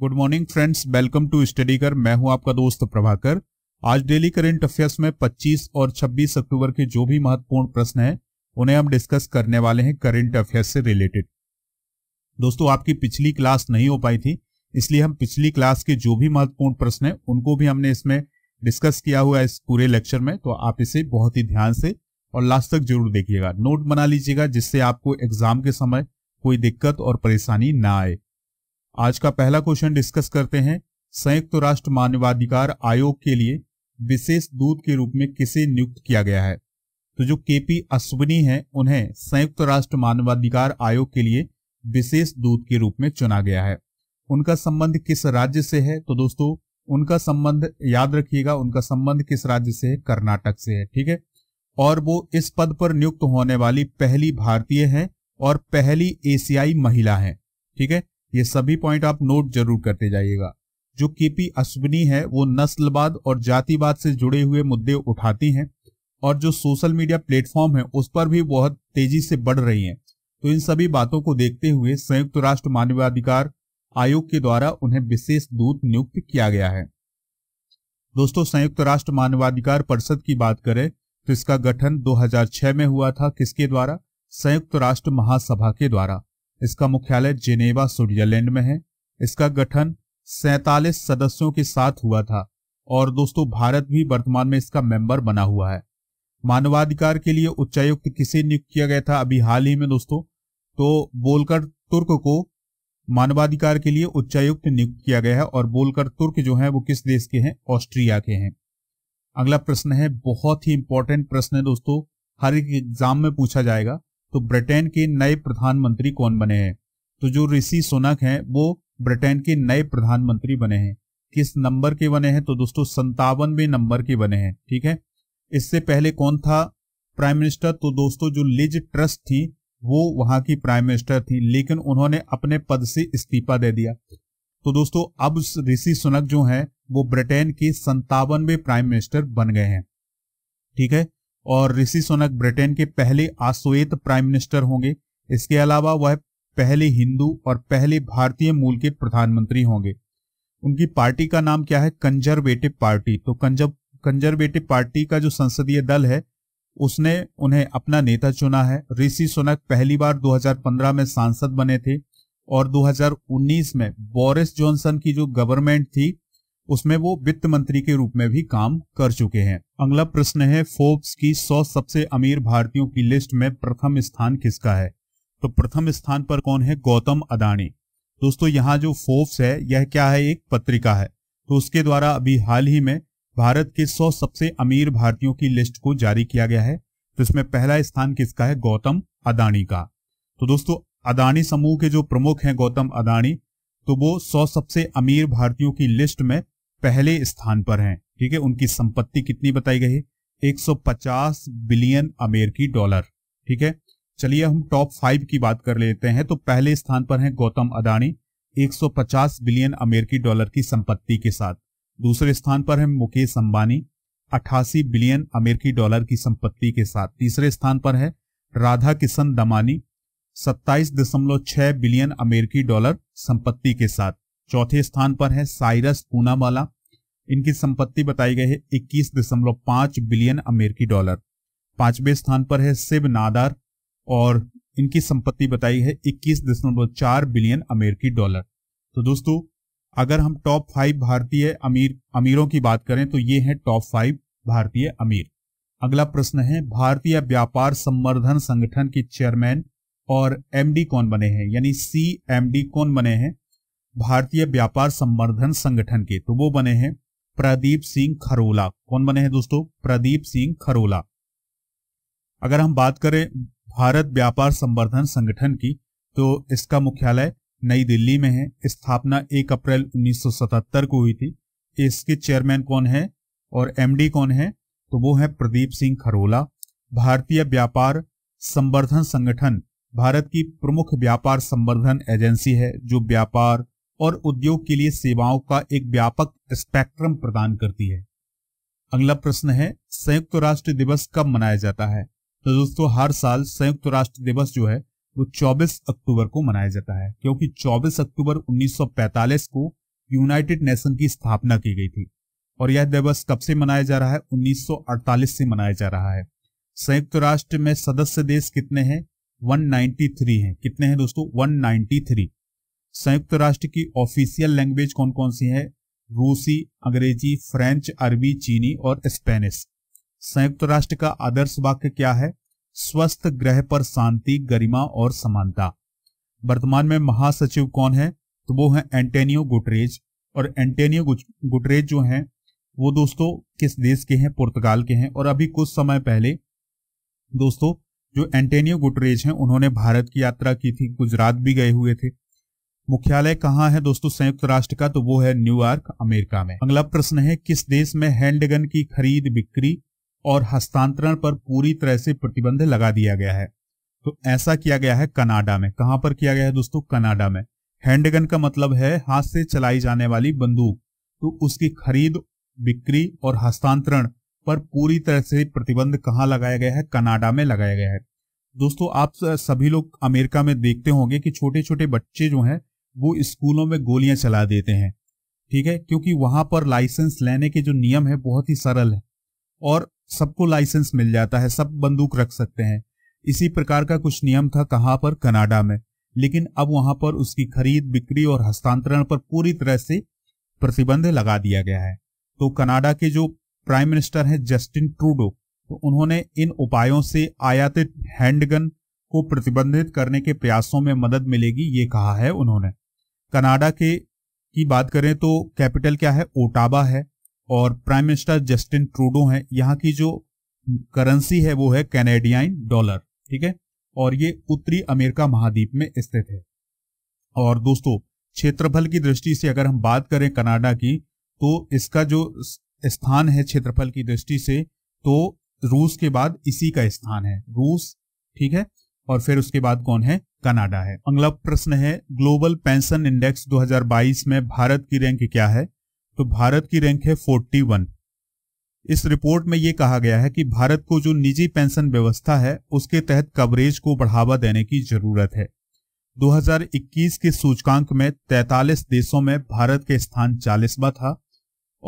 good morning friends welcome to study कर मैं हूं आपका दोस्त प्रभाकर आज डेली करेंट अफेयर्स में 25 और 26 अक्टूबर के जो भी महत्वपूर्ण प्रश्न हैं उन्हें हम डिस्कस करने वाले हैं करेंट अफेयर्स से रिलेटेड दोस्तों आपकी पिछली क्लास नहीं हो पाई थी इसलिए हम पिछली क्लास के जो भी महत्वपूर्ण प्रश्न है उनको भी हमने इसमें डिस्कस किया हुआ है इस पूरे लेक्चर में तो आप इसे बहुत ही ध्यान से और लास्ट तक जरूर देखिएगा नोट बना लीजिएगा जिससे आपको एग्जाम के समय कोई दिक्कत और परेशानी ना आए आज का पहला क्वेश्चन डिस्कस करते हैं संयुक्त राष्ट्र मानवाधिकार आयोग के लिए विशेष दूत के रूप में किसे नियुक्त किया गया है तो जो के पी अश्विनी है उन्हें संयुक्त राष्ट्र मानवाधिकार आयोग के लिए विशेष दूत के रूप में चुना गया है उनका संबंध किस राज्य से है तो दोस्तों उनका संबंध याद रखिएगा उनका संबंध किस राज्य से है कर्नाटक से है ठीक है और वो इस पद पर नियुक्त होने वाली पहली भारतीय है और पहली एशियाई महिला है ठीक है ये सभी पॉइंट आप नोट जरूर करते जाइएगा जो केपी अश्विनी है वो नस्लवाद और जातिवाद से जुड़े हुए मुद्दे उठाती हैं और जो सोशल मीडिया प्लेटफॉर्म है उस पर भी बहुत तेजी से बढ़ रही हैं तो इन सभी बातों को देखते हुए संयुक्त राष्ट्र मानवाधिकार आयोग के द्वारा उन्हें विशेष दूत नियुक्त किया गया है दोस्तों संयुक्त राष्ट्र मानवाधिकार परिषद की बात करें तो इसका गठन 2006 में हुआ था किसके द्वारा संयुक्त राष्ट्र महासभा के द्वारा इसका मुख्यालय जेनेवा स्विट्जरलैंड में है इसका गठन सैतालीस सदस्यों के साथ हुआ था और दोस्तों भारत भी वर्तमान में इसका मेंबर बना हुआ है मानवाधिकार के लिए उच्चायुक्त किसे नियुक्त किया गया था अभी हाल ही में दोस्तों तो बोलकर तुर्क को मानवाधिकार के लिए उच्चायुक्त नियुक्त किया गया है और बोलकर तुर्क जो है वो किस देश के हैं ऑस्ट्रिया के हैं अगला प्रश्न है बहुत ही इंपॉर्टेंट प्रश्न है दोस्तों हर एक एग्जाम में पूछा जाएगा तो ब्रिटेन के नए प्रधानमंत्री कौन बने हैं तो जो ऋषि सुनक हैं वो ब्रिटेन के नए प्रधानमंत्री बने हैं किस नंबर के बने हैं तो दोस्तों संतावनवे नंबर के बने हैं ठीक है इससे पहले कौन था प्राइम मिनिस्टर तो दोस्तों जो लिज ट्रस्ट थी वो वहां की प्राइम मिनिस्टर थी लेकिन उन्होंने अपने पद से इस्तीफा दे दिया तो दोस्तों अब ऋषि सुनक जो है वो ब्रिटेन के संतावनवे प्राइम मिनिस्टर बन गए हैं ठीक है और ऋषि सोनक ब्रिटेन के पहले आश्वेत प्राइम मिनिस्टर होंगे इसके अलावा वह पहले हिंदू और पहले भारतीय मूल के प्रधानमंत्री होंगे उनकी पार्टी का नाम क्या है कंजर्वेटिव पार्टी तो कंजर्व कंजर्वेटिव पार्टी का जो संसदीय दल है उसने उन्हें अपना नेता चुना है ऋषि सोनक पहली बार 2015 में सांसद बने थे और 2019 में बोरिस जॉनसन की जो गवर्नमेंट थी उसमें वो वित्त मंत्री के रूप में भी काम कर चुके हैं अगला प्रश्न है फोर्ब्स की 100 सबसे अमीर भारतीयों की लिस्ट में प्रथम स्थान किसका है तो प्रथम स्थान पर कौन है गौतम अदानी दोस्तों यहाँ जो फोर्ब्स है यह क्या है एक पत्रिका है तो उसके द्वारा अभी हाल ही में भारत के सौ सबसे अमीर भारतीयों की लिस्ट को जारी किया गया है तो इसमें पहला स्थान किसका है गौतम अदानी का तो दोस्तों अदानी समूह के जो प्रमुख हैं गौतम अदानी तो वो सौ सबसे अमीर भारतीयों की लिस्ट में पहले स्थान पर हैं ठीक है उनकी संपत्ति कितनी बताई गई है 150 बिलियन अमेरिकी डॉलर ठीक है चलिए हम टॉप फाइव की बात कर लेते हैं तो पहले स्थान पर हैं गौतम अदानी 150 बिलियन अमेरिकी डॉलर की संपत्ति के साथ दूसरे स्थान पर है मुकेश अंबानी अठासी बिलियन अमेरिकी डॉलर की संपत्ति के साथ तीसरे स्थान पर है राधा किशन दमानी छह बिलियन अमेरिकी डॉलर संपत्ति के साथ चौथे स्थान पर है साइरस पूनावाला इनकी संपत्ति बताई गई है इक्कीस दशमलव पांच बिलियन अमेरिकी डॉलर पांचवें स्थान पर है शिव नादार और इनकी संपत्ति बताई है इक्कीस दशमलव चार बिलियन अमेरिकी डॉलर तो दोस्तों अगर हम टॉप फाइव भारतीय अमीर अमीरों की बात करें तो ये है टॉप फाइव भारतीय अमीर अगला प्रश्न है भारतीय व्यापार संवर्धन संगठन के चेयरमैन और एमडी कौन बने हैं यानी सी कौन बने हैं भारतीय व्यापार संवर्धन संगठन के तो वो बने हैं प्रदीप सिंह खरोला कौन बने हैं दोस्तों प्रदीप सिंह खरोला अगर हम बात करें भारत व्यापार संवर्धन संगठन की तो इसका मुख्यालय नई दिल्ली में है स्थापना 1 अप्रैल 1977 को हुई थी इसके चेयरमैन कौन है और एमडी कौन है तो वो है प्रदीप सिंह खरोला भारतीय व्यापार संवर्धन संगठन भारत की प्रमुख व्यापार संवर्धन एजेंसी है जो व्यापार और उद्योग के लिए सेवाओं का एक व्यापक स्पेक्ट्रम प्रदान करती है अगला प्रश्न है संयुक्त राष्ट्र दिवस कब मनाया जाता है तो दोस्तों हर साल संयुक्त राष्ट्र दिवस जो है वो 24 अक्टूबर को मनाया जाता है क्योंकि 24 अक्टूबर 1945 को यूनाइटेड नेशन की स्थापना की गई थी और यह दिवस कब से मनाया जा रहा है 1948 से मनाया जा रहा है संयुक्त राष्ट्र में सदस्य देश कितने हैं 193 हैं कितने हैं दोस्तों 193 संयुक्त राष्ट्र की ऑफिशियल लैंग्वेज कौन कौन सी है रूसी अंग्रेजी फ्रेंच अरबी चीनी और स्पेनिश संयुक्त राष्ट्र का आदर्श वाक्य क्या है स्वस्थ ग्रह पर शांति गरिमा और समानता वर्तमान में महासचिव कौन है तो वो है एंटेनियो गुटरेज और एंटेनियो गुटरेज जो हैं वो दोस्तों किस देश के हैं पुर्तगाल के हैं और अभी कुछ समय पहले दोस्तों जो एंटेनियो गुटरेज हैं उन्होंने भारत की यात्रा की थी गुजरात भी गए हुए थे मुख्यालय कहाँ है दोस्तों संयुक्त राष्ट्र का तो वो है न्यूयॉर्क अमेरिका में अगला प्रश्न है किस देश में हैंडगन की खरीद बिक्री और हस्तांतरण पर पूरी तरह से प्रतिबंध लगा दिया गया है तो ऐसा किया गया है कनाडा में कहां पर किया गया है दोस्तों कनाडा में हैंडगन का मतलब है हाथ से चलाई जाने वाली बंदूक तो उसकी खरीद बिक्री और हस्तांतरण पर पूरी तरह से प्रतिबंध कहां लगाया गया है कनाडा में लगाया गया है दोस्तों आप सभी लोग अमेरिका में देखते होंगे कि छोटे छोटे बच्चे जो हैं वो स्कूलों में गोलियां चला देते हैं ठीक है क्योंकि वहां पर लाइसेंस लेने के जो नियम है बहुत ही सरल है और सबको लाइसेंस मिल जाता है सब बंदूक रख सकते हैं इसी प्रकार का कुछ नियम था कहाँ पर कनाडा में लेकिन अब वहां पर उसकी खरीद बिक्री और हस्तांतरण पर पूरी तरह से प्रतिबंध लगा दिया गया है तो कनाडा के जो प्राइम मिनिस्टर हैं जस्टिन ट्रूडो तो उन्होंने इन उपायों से आयातित हैंडगन को प्रतिबंधित करने के प्रयासों में मदद मिलेगी ये कहा है उन्होंने कनाडा के की बात करें तो कैपिटल क्या है ओटाबा है और प्राइम मिनिस्टर जस्टिन ट्रूडो है यहाँ की जो करेंसी है वो है कैनेडियाई डॉलर ठीक है और ये उत्तरी अमेरिका महाद्वीप में स्थित है और दोस्तों क्षेत्रफल की दृष्टि से अगर हम बात करें कनाडा की तो इसका जो स्थान है क्षेत्रफल की दृष्टि से तो रूस के बाद इसी का स्थान है रूस ठीक है और फिर उसके बाद कौन है कनाडा है अगला प्रश्न है ग्लोबल पेंशन इंडेक्स 2022 में भारत की रैंक क्या है तो भारत की रैंक है 41 इस रिपोर्ट में यह कहा गया है कि भारत को जो निजी पेंशन व्यवस्था है उसके तहत कवरेज को बढ़ावा देने की जरूरत है 2021 के सूचकांक में 43 देशों में भारत के स्थान चालीसवा था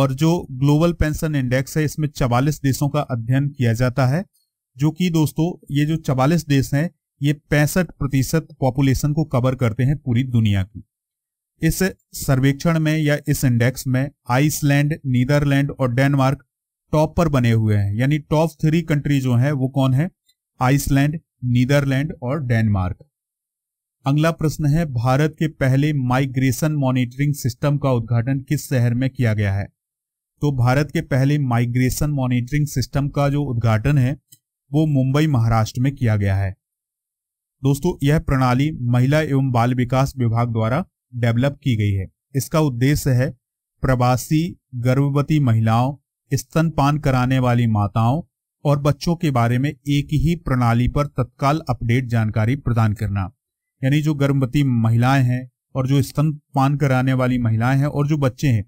और जो ग्लोबल पेंशन इंडेक्स है इसमें 44 देशों का अध्ययन किया जाता है जो कि दोस्तों ये जो 44 देश हैं ये पैंसठ प्रतिशत पॉपुलेशन को कवर करते हैं पूरी दुनिया की इस सर्वेक्षण में या इस इंडेक्स में आइसलैंड नीदरलैंड और डेनमार्क टॉप पर बने हुए हैं यानी टॉप थ्री कंट्री जो है वो कौन है आइसलैंड नीदरलैंड और डेनमार्क अगला प्रश्न है भारत के पहले माइग्रेशन मॉनिटरिंग सिस्टम का उद्घाटन किस शहर में किया गया है तो भारत के पहले माइग्रेशन मॉनिटरिंग सिस्टम का जो उद्घाटन है वो मुंबई महाराष्ट्र में किया गया है दोस्तों यह प्रणाली महिला एवं बाल विकास विभाग द्वारा डेवलप की गई है इसका उद्देश्य है प्रवासी गर्भवती महिलाओं स्तनपान कराने वाली माताओं और बच्चों के बारे में एक ही प्रणाली पर तत्काल अपडेट जानकारी प्रदान करना यानी जो गर्भवती महिलाएं हैं और जो स्तनपान कराने वाली महिलाएं हैं और जो बच्चे हैं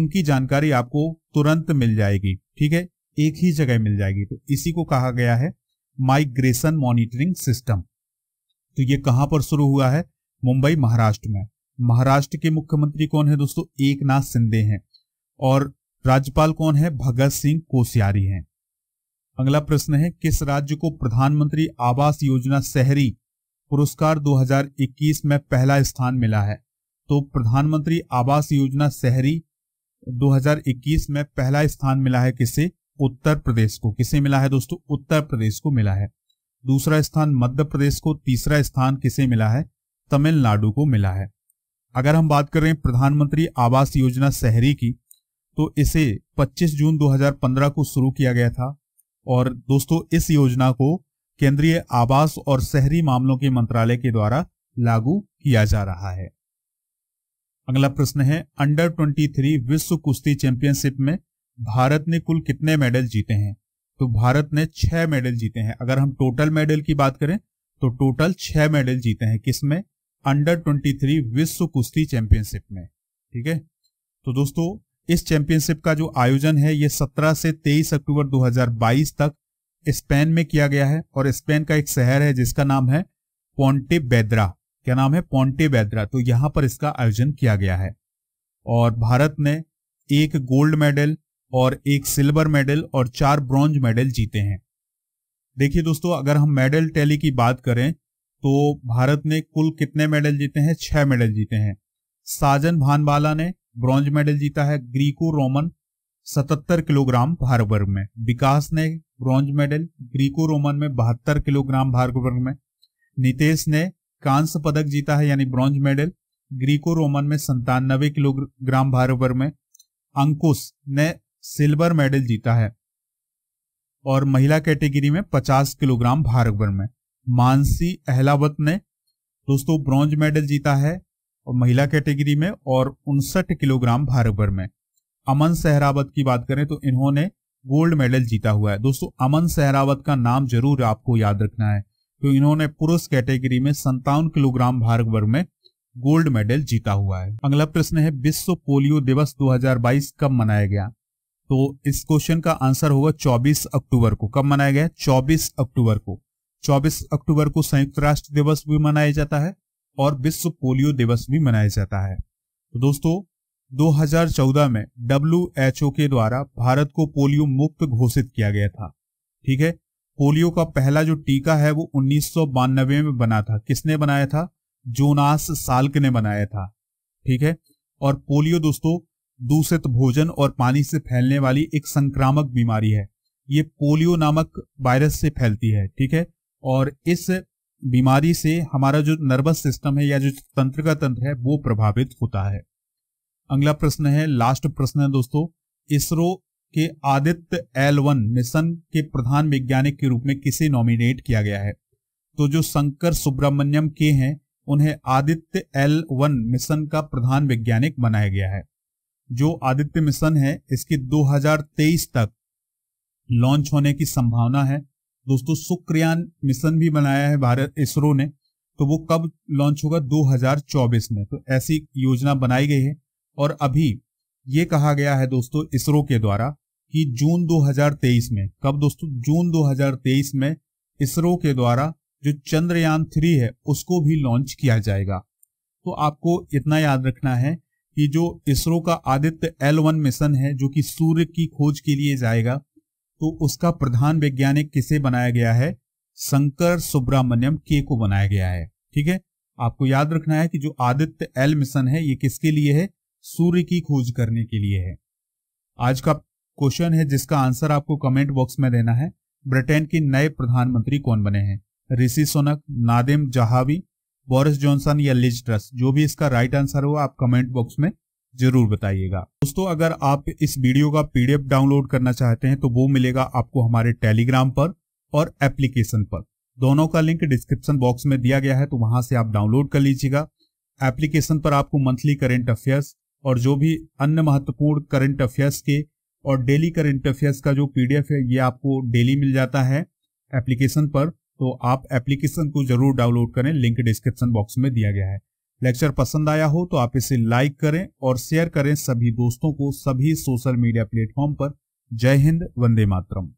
उनकी जानकारी आपको तुरंत मिल जाएगी ठीक है एक ही जगह मिल जाएगी तो इसी को कहा गया है माइग्रेशन मॉनिटरिंग सिस्टम तो ये कहाँ पर शुरू हुआ है मुंबई महाराष्ट्र में महाराष्ट्र के मुख्यमंत्री कौन है दोस्तों एक नाथ शिंदे हैं और राज्यपाल कौन है भगत सिंह कोश्यारी हैं अगला प्रश्न है किस राज्य को प्रधानमंत्री आवास योजना शहरी पुरस्कार 2021 में पहला स्थान मिला है तो प्रधानमंत्री आवास योजना शहरी 2021 में पहला स्थान मिला है किसे उत्तर प्रदेश को किसे मिला है दोस्तों उत्तर प्रदेश को मिला है दूसरा स्थान मध्य प्रदेश को तीसरा स्थान किसे मिला है तमिलनाडु को मिला है अगर हम बात करें प्रधानमंत्री आवास योजना शहरी की तो इसे 25 जून 2015 को शुरू किया गया था और दोस्तों इस योजना को केंद्रीय आवास और शहरी मामलों के मंत्रालय के द्वारा लागू किया जा रहा है अगला प्रश्न है अंडर 23 विश्व कुश्ती चैंपियनशिप में भारत ने कुल कितने मेडल जीते हैं तो भारत ने छह मेडल जीते हैं अगर हम टोटल मेडल की बात करें तो टोटल छह मेडल जीते हैं किसमें अंडर ट्वेंटी थ्री विश्व कुश्ती चैंपियनशिप में ठीक है तो दोस्तों इस चैंपियनशिप का जो आयोजन है ये 17 से 23 अक्टूबर 2022 तक स्पेन में किया गया है और स्पेन का एक शहर है जिसका नाम है पोन्टे बेद्रा क्या नाम है पोन्टे बेद्रा तो यहां पर इसका आयोजन किया गया है और भारत ने एक गोल्ड मेडल और एक सिल्वर मेडल और चार ब्रॉन्ज मेडल जीते हैं देखिए दोस्तों अगर हम मेडल टैली की बात करें तो भारत ने कुल कितने मेडल जीते हैं छह मेडल जीते हैं साजन भानवाला ने ब्रॉन्ज मेडल जीता है ग्रीको रोमन 77 किलोग्राम भार वर्ग में विकास ने ब्रॉन्ज मेडल ग्रीको रोमन में बहत्तर किलोग्राम भार वर्ग में नितेश ने कांस्य पदक जीता है यानी ब्रॉन्ज मेडल ग्रीको रोमन में संतानवे किलोग्राम भार वर्ग में अंकुश ने सिल्वर मेडल जीता है और महिला कैटेगरी में 50 किलोग्राम भार भर में मानसी अहलावत ने दोस्तों ब्रॉन्ज मेडल जीता है और महिला कैटेगरी में और उनसठ किलोग्राम भार भर में अमन सहरावत की बात करें तो इन्होंने गोल्ड मेडल जीता हुआ है दोस्तों अमन सहरावत का नाम जरूर आपको याद रखना है तो इन्होंने पुरुष कैटेगरी में संतावन किलोग्राम भार वर्ग में गोल्ड मेडल जीता हुआ है अगला प्रश्न है विश्व पोलियो दिवस 2022 कब मनाया गया तो इस क्वेश्चन का आंसर होगा 24 अक्टूबर को कब मनाया गया 24 अक्टूबर को 24 अक्टूबर को संयुक्त राष्ट्र दिवस भी मनाया जाता है और विश्व पोलियो दिवस भी मनाया जाता है तो दोस्तों 2014 में डब्ल्यू के द्वारा भारत को पोलियो मुक्त घोषित किया गया था ठीक है पोलियो का पहला जो टीका है वो उन्नीस में बना था किसने बनाया था जोनास साल्क ने बनाया था ठीक है और पोलियो दोस्तों दूषित भोजन और पानी से फैलने वाली एक संक्रामक बीमारी है ये पोलियो नामक वायरस से फैलती है ठीक है और इस बीमारी से हमारा जो नर्वस सिस्टम है या जो तंत्र का तंत्र है वो प्रभावित होता है अगला प्रश्न है लास्ट प्रश्न है दोस्तों इसरो के आदित्य एल वन मिशन के प्रधान वैज्ञानिक के रूप में किसे नॉमिनेट किया गया है तो जो शंकर सुब्रमण्यम के हैं उन्हें आदित्य एल वन मिशन का प्रधान वैज्ञानिक बनाया गया है जो आदित्य मिशन है इसके 2023 तक लॉन्च होने की संभावना है दोस्तों सुक्रयान मिशन भी बनाया है भारत इसरो ने तो वो कब लॉन्च होगा 2024 में तो ऐसी योजना बनाई गई है और अभी ये कहा गया है दोस्तों इसरो के द्वारा कि जून 2023 में कब दोस्तों जून 2023 में इसरो के द्वारा जो चंद्रयान थ्री है उसको भी लॉन्च किया जाएगा तो आपको इतना याद रखना है कि जो इसरो का आदित्य एल वन मिशन है जो कि सूर्य की खोज के लिए जाएगा तो उसका प्रधान वैज्ञानिक किसे बनाया गया है शंकर सुब्रमण्यम के को बनाया गया है ठीक है आपको याद रखना है कि जो आदित्य एल मिशन है ये किसके लिए है सूर्य की खोज करने के लिए है आज का क्वेश्चन है जिसका आंसर आपको कमेंट बॉक्स में देना है ब्रिटेन के नए प्रधानमंत्री कौन बने हैं Rishi Sunak Nadhim Zahawi Boris Johnson या लिज ट्रस जो भी इसका राइट आंसर हो आप कमेंट बॉक्स में जरूर बताइएगा दोस्तों अगर आप इस वीडियो का पीडीएफ डाउनलोड करना चाहते हैं तो वो मिलेगा आपको हमारे टेलीग्राम पर और एप्लीकेशन पर दोनों का लिंक डिस्क्रिप्शन बॉक्स में दिया गया है तो वहां से आप डाउनलोड कर लीजिएगा एप्लीकेशन पर आपको मंथली करेंट अफेयर्स और जो भी अन्य महत्वपूर्ण करंट अफेयर्स के और डेली करंट अफेयर्स का जो पीडीएफ है ये आपको डेली मिल जाता है एप्लीकेशन पर तो आप एप्लीकेशन को जरूर डाउनलोड करें लिंक डिस्क्रिप्शन बॉक्स में दिया गया है लेक्चर पसंद आया हो तो आप इसे लाइक करें और शेयर करें सभी दोस्तों को सभी सोशल मीडिया प्लेटफॉर्म पर जय हिंद वंदे मातरम